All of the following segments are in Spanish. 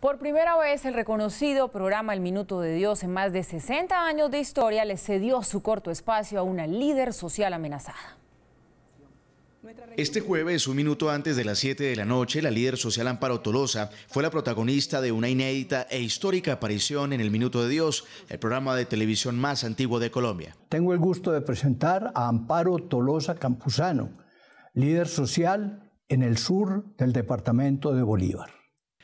Por primera vez, el reconocido programa El Minuto de Dios en más de 60 años de historia le cedió su corto espacio a una líder social amenazada. Este jueves, un minuto antes de las 7 de la noche, la líder social Amparo Tolosa fue la protagonista de una inédita e histórica aparición en El Minuto de Dios, el programa de televisión más antiguo de Colombia. Tengo el gusto de presentar a Amparo Tolosa Campuzano, líder social en el sur del departamento de Bolívar.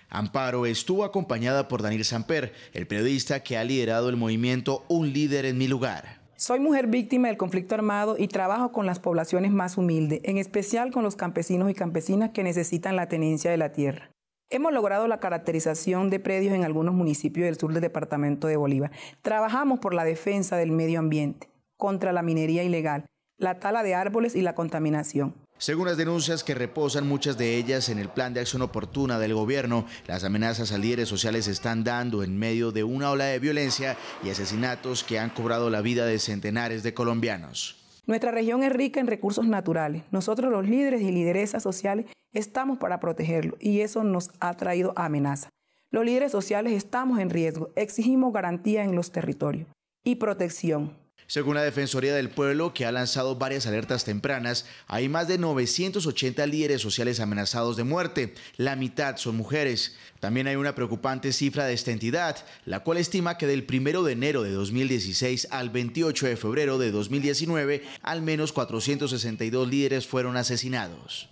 Amparo estuvo acompañada por Daniel Samper, el periodista que ha liderado el movimiento Un líder en mi lugar. Soy mujer víctima del conflicto armado y trabajo con las poblaciones más humildes, en especial con los campesinos y campesinas que necesitan la tenencia de la tierra. Hemos logrado la caracterización de predios en algunos municipios del sur del departamento de Bolívar. Trabajamos por la defensa del medio ambiente, contra la minería ilegal, la tala de árboles y la contaminación. Según las denuncias que reposan muchas de ellas en el plan de acción oportuna del gobierno, las amenazas a líderes sociales se están dando en medio de una ola de violencia y asesinatos que han cobrado la vida de centenares de colombianos. Nuestra región es rica en recursos naturales. Nosotros los líderes y lideresas sociales estamos para protegerlo y eso nos ha traído amenaza. Los líderes sociales estamos en riesgo. Exigimos garantía en los territorios y protección según la Defensoría del Pueblo, que ha lanzado varias alertas tempranas, hay más de 980 líderes sociales amenazados de muerte. La mitad son mujeres. También hay una preocupante cifra de esta entidad, la cual estima que del 1 de enero de 2016 al 28 de febrero de 2019, al menos 462 líderes fueron asesinados.